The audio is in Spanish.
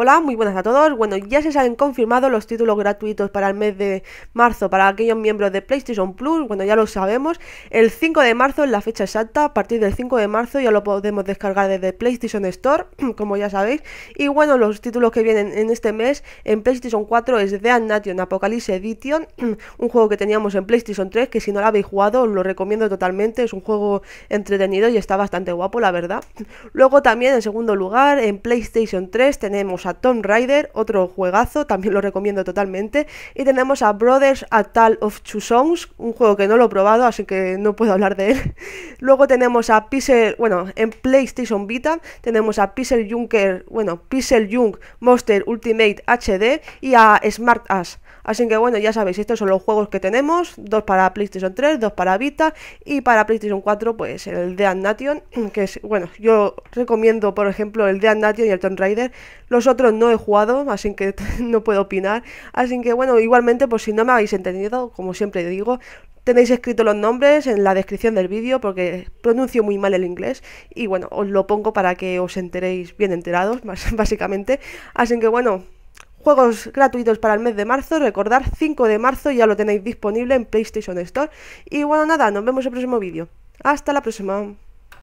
Hola, muy buenas a todos. Bueno, ya se han confirmado los títulos gratuitos para el mes de marzo para aquellos miembros de PlayStation Plus. Bueno, ya lo sabemos. El 5 de marzo es la fecha exacta. A partir del 5 de marzo ya lo podemos descargar desde PlayStation Store, como ya sabéis. Y bueno, los títulos que vienen en este mes en PlayStation 4 es The Annation Apocalypse Edition, un juego que teníamos en PlayStation 3 que si no lo habéis jugado os lo recomiendo totalmente. Es un juego entretenido y está bastante guapo, la verdad. Luego también en segundo lugar en PlayStation 3 tenemos a Tomb Raider, otro juegazo, también lo recomiendo totalmente. Y tenemos a Brothers A Tale of Two Songs, un juego que no lo he probado, así que no puedo hablar de él. Luego tenemos a Pixel, bueno, en PlayStation Vita tenemos a Pixel Junker, bueno, Pixel Junk Monster Ultimate HD y a Smart Ash Así que bueno, ya sabéis, estos son los juegos que tenemos, dos para PlayStation 3, dos para Vita y para PlayStation 4 pues el The Nation, que es, bueno, yo recomiendo por ejemplo el The Nation y el Tomb Raider, los otros no he jugado, así que no puedo opinar, así que bueno, igualmente pues si no me habéis entendido, como siempre digo, tenéis escrito los nombres en la descripción del vídeo porque pronuncio muy mal el inglés y bueno, os lo pongo para que os enteréis bien enterados, básicamente. Así que bueno, Juegos gratuitos para el mes de marzo, recordar 5 de marzo ya lo tenéis disponible en PlayStation Store. Y bueno, nada, nos vemos en el próximo vídeo. Hasta la próxima.